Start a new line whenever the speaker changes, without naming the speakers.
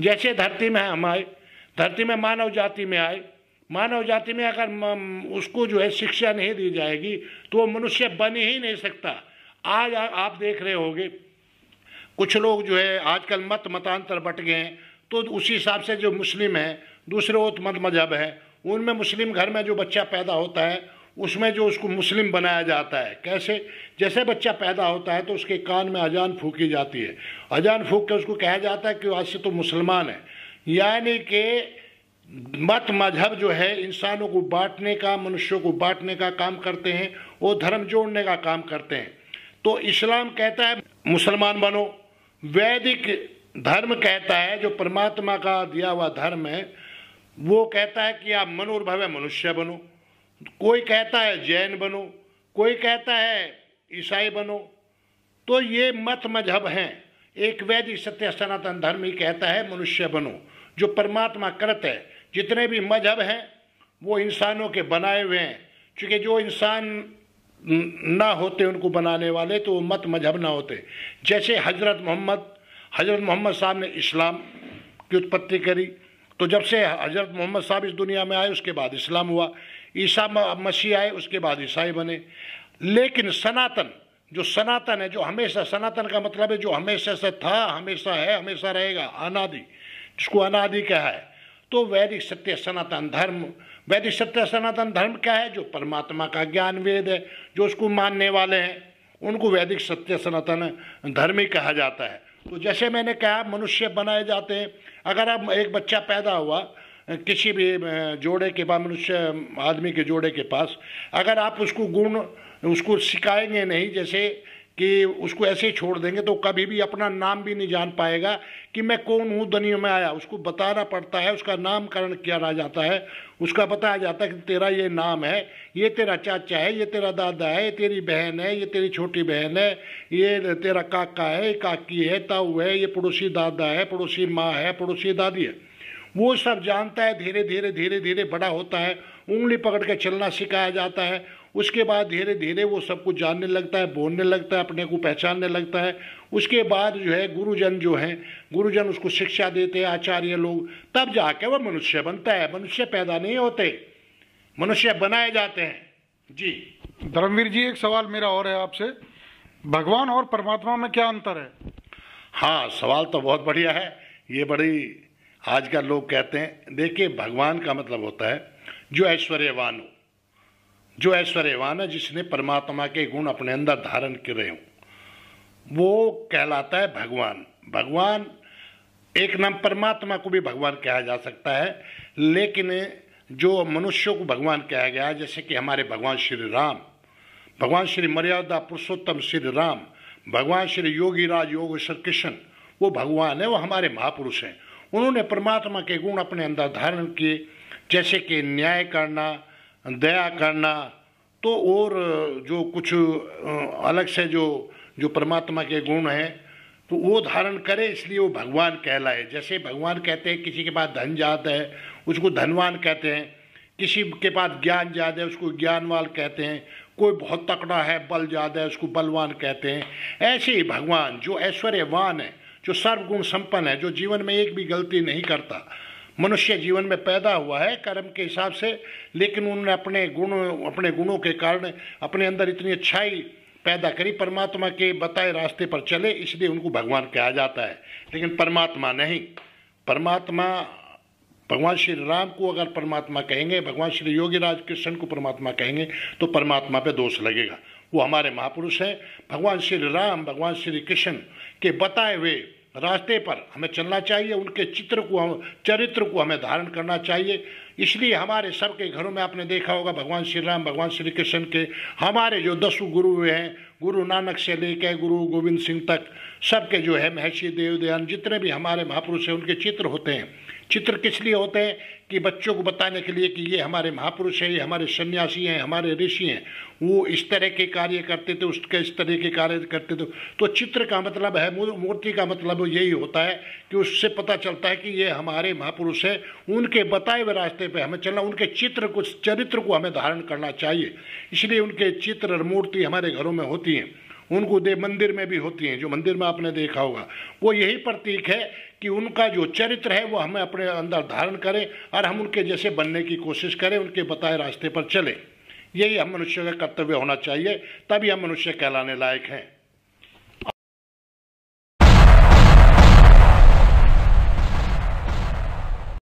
जैसे धरती में हम आए धरती में मानव जाति में आए मानव जाति में अगर उसको जो है शिक्षा नहीं दी जाएगी तो वो मनुष्य बन ही नहीं सकता आज आ, आप देख रहे होंगे कुछ लोग जो है आजकल मत मतांतर बट गए हैं तो उसी हिसाब से जो मुस्लिम हैं दूसरे वो मत मजहब हैं उनमें मुस्लिम घर में जो बच्चा पैदा होता है उसमें जो उसको मुस्लिम बनाया जाता है कैसे जैसे बच्चा पैदा होता है तो उसके कान में अजान फूकी जाती है अजान फूक के उसको कहा जाता है कि आज से तो मुसलमान है यानी कि मत मजहब जो है इंसानों को बांटने का मनुष्यों को बांटने का काम करते हैं वो धर्म जोड़ने का काम करते हैं तो इस्लाम कहता है मुसलमान बनो वैदिक धर्म कहता है जो परमात्मा का दिया हुआ धर्म है वो कहता है कि आप मनोर्भव मनुष्य बनो कोई कहता है जैन बनो कोई कहता है ईसाई बनो तो ये मत मजहब हैं एक वैदिक सत्य सनातन धर्म ही कहता है मनुष्य बनो जो परमात्मा करत है जितने भी मजहब हैं वो इंसानों के बनाए हुए हैं क्योंकि जो इंसान ना होते उनको बनाने वाले तो वो मत मजहब ना होते जैसे हजरत मोहम्मद हजरत मोहम्मद साहब ने इस्लाम की उत्पत्ति करी तो जब से हजरत मोहम्मद साहब इस दुनिया में आए उसके बाद इस्लाम हुआ ईसा मसीह आए उसके बाद ईसाई बने लेकिन सनातन जो सनातन है जो हमेशा सनातन का मतलब है जो हमेशा से था हमेशा है हमेशा रहेगा अनादि जिसको अनादि क्या है तो वैदिक सत्य सनातन धर्म वैदिक सत्य सनातन धर्म क्या है जो परमात्मा का ज्ञान वेद है जो उसको मानने वाले हैं उनको वैदिक सत्य सनातन धर्म ही कहा जाता है तो जैसे मैंने कहा मनुष्य बनाए जाते हैं अगर अब एक बच्चा पैदा हुआ किसी भी जोड़े के बाद मनुष्य आदमी के जोड़े के पास अगर आप उसको गुण उसको सिखाएंगे नहीं जैसे कि उसको ऐसे ही छोड़ देंगे तो कभी भी अपना नाम भी नहीं जान पाएगा कि मैं कौन हूँ दुनिया में आया उसको बताना पड़ता है उसका नामकरण किया जाता है उसका बताया जाता है कि तेरा ये नाम है ये तेरा चाचा है ये तेरा दादा है ये तेरी बहन है ये तेरी छोटी बहन है ये तेरा काका है ये काकी है ताऊ है ये पड़ोसी दादा है पड़ोसी माँ है पड़ोसी दादी है वो सब जानता है धीरे धीरे धीरे धीरे बड़ा होता है उंगली पकड़ के चलना सिखाया जाता है उसके बाद धीरे धीरे वो सब कुछ जानने लगता है बोलने लगता है अपने को पहचानने लगता है उसके बाद जो है गुरुजन जो है गुरुजन उसको शिक्षा देते हैं आचार्य लोग तब जाके वह मनुष्य बनता है मनुष्य पैदा नहीं होते मनुष्य बनाए जाते हैं जी धर्मवीर जी एक सवाल मेरा और है आपसे भगवान और परमात्मा में क्या अंतर है हाँ सवाल तो बहुत बढ़िया है ये बड़ी आज का लोग कहते हैं देखिए भगवान का मतलब होता है जो ऐश्वर्यवान हो जो ऐश्वर्यवान है जिसने परमात्मा के गुण अपने अंदर धारण किए हों वो कहलाता है भगवान भगवान एक नाम परमात्मा को भी भगवान कहा जा सकता है लेकिन जो मनुष्यों को भगवान कहा गया है जैसे कि हमारे भगवान श्री राम भगवान श्री मर्यादा पुरुषोत्तम श्री राम भगवान श्री योगी राज योगेश्वर कृष्ण वो भगवान है वो हमारे महापुरुष हैं उन्होंने परमात्मा के गुण अपने अंदर धारण किए जैसे कि न्याय करना दया करना तो और जो कुछ अलग से जो जो परमात्मा के गुण हैं तो वो धारण करे इसलिए वो भगवान कहलाए जैसे भगवान कहते हैं किसी के पास धन जात है उसको धनवान कहते हैं किसी के पास ज्ञान ज़्यादा है उसको ज्ञानवान कहते हैं कोई बहुत तकड़ा है बल ज़्यादा है उसको बलवान कहते हैं ऐसे ही भगवान जो ऐश्वर्यवान है जो सर्वगुण संपन्न है जो जीवन में एक भी गलती नहीं करता मनुष्य जीवन में पैदा हुआ है कर्म के हिसाब से लेकिन उन्होंने अपने गुणों अपने गुणों के कारण अपने अंदर इतनी अच्छाई पैदा करी परमात्मा के बताए रास्ते पर चले इसलिए उनको भगवान कहा जाता है लेकिन परमात्मा नहीं परमात्मा भगवान श्री राम को अगर परमात्मा कहेंगे भगवान श्री योगी राज कृष्ण को परमात्मा कहेंगे तो परमात्मा पे दोष लगेगा वो हमारे महापुरुष हैं भगवान श्री राम भगवान श्री कृष्ण के बताए हुए रास्ते पर हमें चलना चाहिए उनके चित्र को हम चरित्र को हमें धारण करना चाहिए इसलिए हमारे सबके घरों में आपने देखा होगा भगवान श्री राम भगवान श्री कृष्ण के हमारे जो दस गुरु हुए हैं गुरु नानक से लेकर गुरु गोविंद सिंह तक सबके जो है महर्षि देव दयान जितने भी हमारे महापुरुष हैं उनके चित्र होते हैं चित्र किस लिए होते हैं कि बच्चों को बताने के लिए कि ये हमारे महापुरुष हैं ये हमारे सन्यासी हैं हमारे ऋषि हैं वो इस तरह के कार्य करते थे उसके इस तरह के कार्य करते थे तो चित्र का मतलब है मूर्ति का मतलब यही होता है कि उससे पता चलता है कि ये हमारे महापुरुष हैं उनके बताए हुए रास्ते पर हमें चलना उनके चित्र को चरित्र को हमें धारण करना चाहिए इसलिए उनके चित्र और मूर्ति हमारे घरों में होती हैं उनको दे मंदिर में भी होती हैं जो मंदिर में आपने देखा होगा वो यही प्रतीक है कि उनका जो चरित्र है वो हमें अपने अंदर धारण करें और हम उनके जैसे बनने की कोशिश करें उनके बताए रास्ते पर चलें यही हम मनुष्य का कर्तव्य होना चाहिए तभी हम मनुष्य कहलाने लायक हैं